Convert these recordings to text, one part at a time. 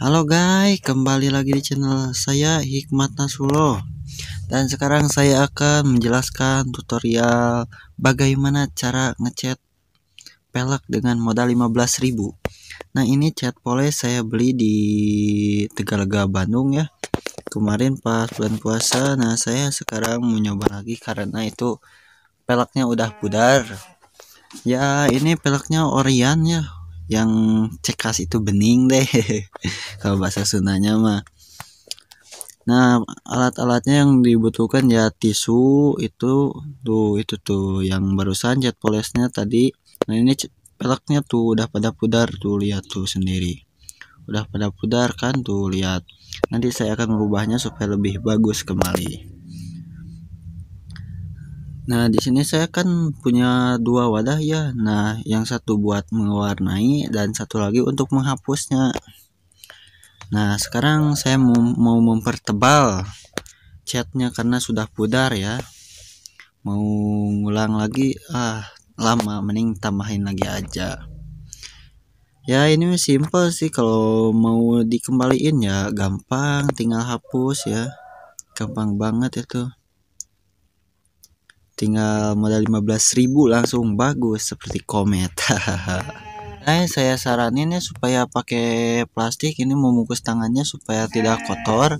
Halo guys, kembali lagi di channel saya Hikmat Nasulo Dan sekarang saya akan menjelaskan tutorial bagaimana cara ngecat pelek dengan modal 15.000 Nah ini cat poles saya beli di tegalaga Bandung ya Kemarin pas bulan puasa, nah saya sekarang mau nyoba lagi karena itu peleknya udah pudar Ya ini peleknya Orion ya yang cekas itu bening deh kalau bahasa sunanya mah nah alat-alatnya yang dibutuhkan ya tisu itu tuh itu tuh yang barusan jet polesnya tadi nah ini peleknya tuh udah pada pudar tuh lihat tuh sendiri udah pada pudar kan tuh lihat nanti saya akan merubahnya supaya lebih bagus kembali Nah, di sini saya kan punya dua wadah ya. Nah, yang satu buat mewarnai dan satu lagi untuk menghapusnya. Nah, sekarang saya mau, mempertebal catnya karena sudah pudar ya. Mau ngulang lagi ah lama mending tambahin lagi aja. Ya, ini simple sih kalau mau dikembaliin ya gampang tinggal hapus ya. Gampang banget itu tinggal modal 15.000 langsung bagus seperti komet Nah, saya saranin ya supaya pakai plastik ini membungkus tangannya supaya tidak kotor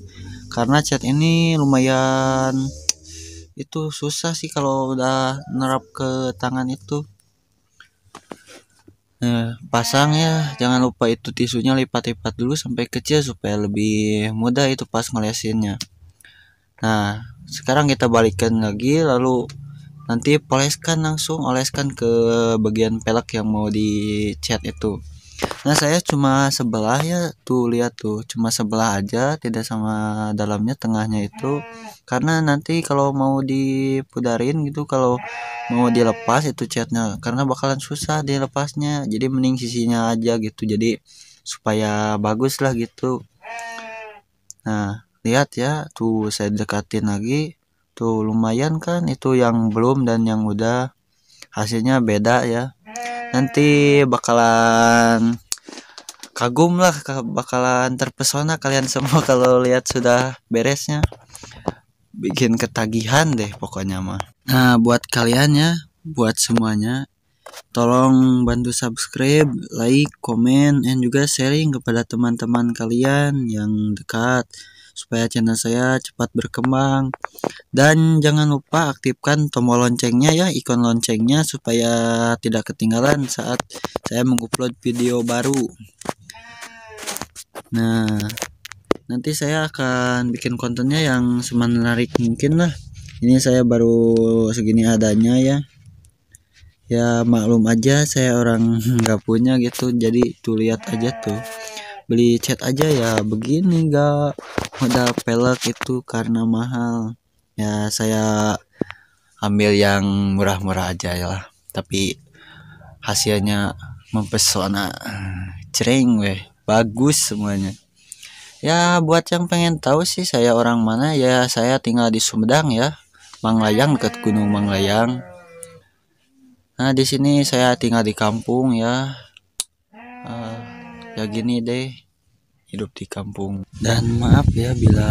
karena cat ini lumayan itu susah sih kalau udah nerap ke tangan itu nah, pasang ya jangan lupa itu tisunya lipat-lipat dulu sampai kecil supaya lebih mudah itu pas ngelesinnya nah sekarang kita balikkan lagi lalu nanti poleskan langsung oleskan ke bagian pelek yang mau dicat itu nah saya cuma sebelah ya tuh lihat tuh cuma sebelah aja tidak sama dalamnya tengahnya itu karena nanti kalau mau dipudarin gitu kalau mau dilepas itu catnya karena bakalan susah dilepasnya jadi mending sisinya aja gitu jadi supaya bagus lah gitu nah lihat ya tuh saya dekatin lagi Tuh gitu, lumayan kan itu yang belum dan yang udah hasilnya beda ya. Nanti bakalan kagum lah bakalan terpesona kalian semua kalau lihat sudah beresnya. Bikin ketagihan deh pokoknya mah. Nah, buat kalian ya, buat semuanya Tolong bantu subscribe, like, comment dan juga sharing kepada teman-teman kalian yang dekat supaya channel saya cepat berkembang dan jangan lupa aktifkan tombol loncengnya ya ikon loncengnya supaya tidak ketinggalan saat saya mengupload video baru nah nanti saya akan bikin kontennya yang semenarik mungkin lah ini saya baru segini adanya ya ya maklum aja saya orang nggak punya gitu jadi tuh lihat aja tuh beli cat aja ya begini gak modal pelek itu karena mahal ya saya ambil yang murah-murah aja ya lah tapi hasilnya mempesona cereng weh bagus semuanya ya buat yang pengen tahu sih saya orang mana ya saya tinggal di Sumedang ya Manglayang dekat Gunung Manglayang nah di sini saya tinggal di kampung ya uh, ya gini deh hidup di kampung dan maaf ya bila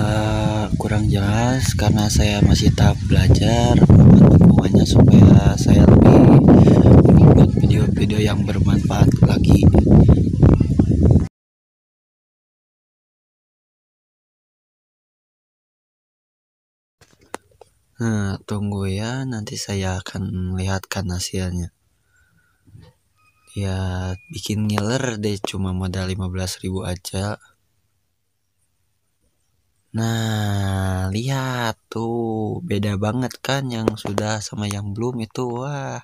kurang jelas karena saya masih tahap belajar pokoknya supaya saya lebih membuat video-video yang bermanfaat lagi Nah, tunggu ya, nanti saya akan melihatkan hasilnya ya bikin ngiler deh cuma modal 15 ribu aja Nah, lihat tuh beda banget kan yang sudah sama yang belum itu. Wah.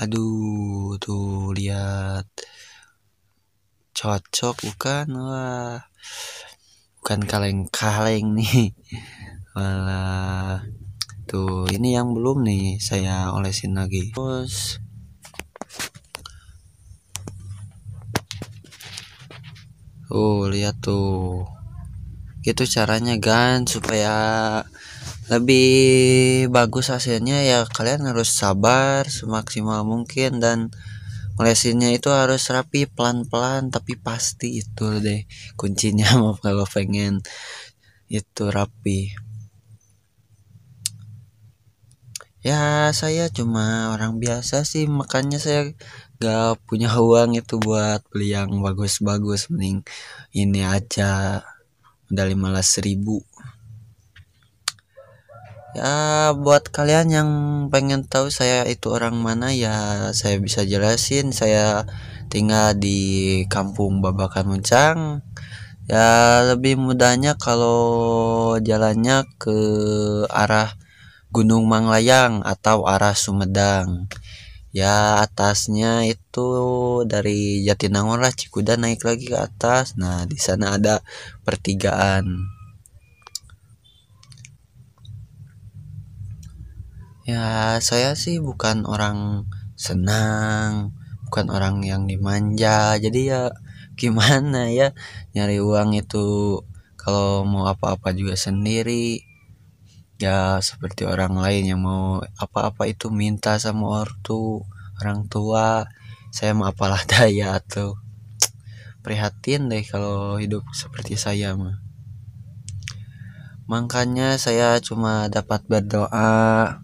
Aduh, tuh lihat. Cocok bukan? Wah. Bukan kaleng-kaleng nih. Wah tuh ini yang belum nih saya olesin lagi. Terus tuh oh, lihat tuh gitu caranya kan supaya lebih bagus hasilnya ya kalian harus sabar semaksimal mungkin dan melesinnya itu harus rapi pelan-pelan tapi pasti itu deh kuncinya mau kalau pengen itu rapi ya saya cuma orang biasa sih makanya saya gak punya uang itu buat beli yang bagus-bagus mending ini aja udah 15 ribu ya buat kalian yang pengen tahu saya itu orang mana ya saya bisa jelasin saya tinggal di kampung Babakan Muncang ya lebih mudahnya kalau jalannya ke arah Gunung Manglayang atau arah Sumedang ya atasnya itu dari Jatinangor lah Cikuda naik lagi ke atas nah di sana ada pertigaan ya saya sih bukan orang senang bukan orang yang dimanja jadi ya gimana ya nyari uang itu kalau mau apa-apa juga sendiri ya seperti orang lain yang mau apa-apa itu minta sama ortu orang tua saya mau apalah daya atau prihatin deh kalau hidup seperti saya mah makanya saya cuma dapat berdoa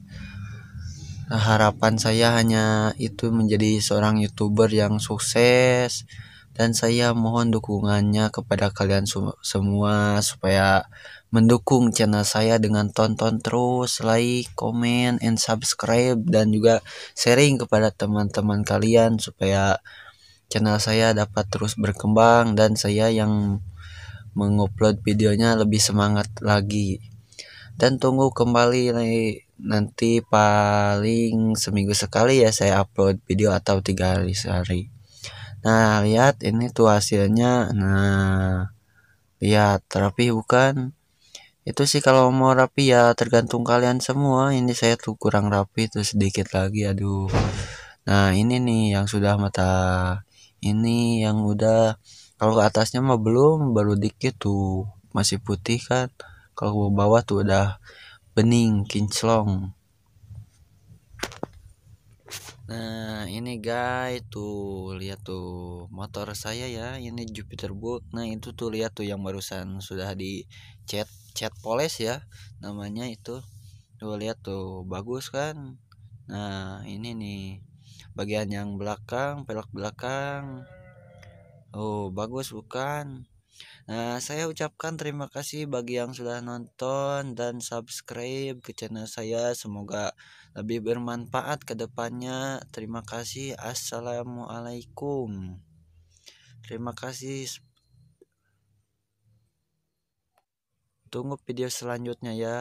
harapan saya hanya itu menjadi seorang youtuber yang sukses dan saya mohon dukungannya kepada kalian semua supaya mendukung channel saya dengan tonton terus, like, komen, and subscribe dan juga sharing kepada teman-teman kalian supaya channel saya dapat terus berkembang dan saya yang mengupload videonya lebih semangat lagi. Dan tunggu kembali nanti paling seminggu sekali ya saya upload video atau tiga hari sehari. Nah lihat ini tuh hasilnya. Nah lihat terapi bukan? itu sih kalau mau rapi ya tergantung kalian semua ini saya tuh kurang rapi tuh sedikit lagi aduh nah ini nih yang sudah mata ini yang udah kalau ke atasnya mah belum baru dikit tuh masih putih kan kalau ke bawah tuh udah bening kinclong nah ini guys tuh lihat tuh motor saya ya ini Jupiter Book nah itu tuh lihat tuh yang barusan sudah dicat cat poles ya namanya itu tuh lihat tuh bagus kan nah ini nih bagian yang belakang pelak belakang oh bagus bukan Nah, saya ucapkan terima kasih bagi yang sudah nonton dan subscribe ke channel saya. Semoga lebih bermanfaat kedepannya. Terima kasih. Assalamualaikum. Terima kasih. Tunggu video selanjutnya ya.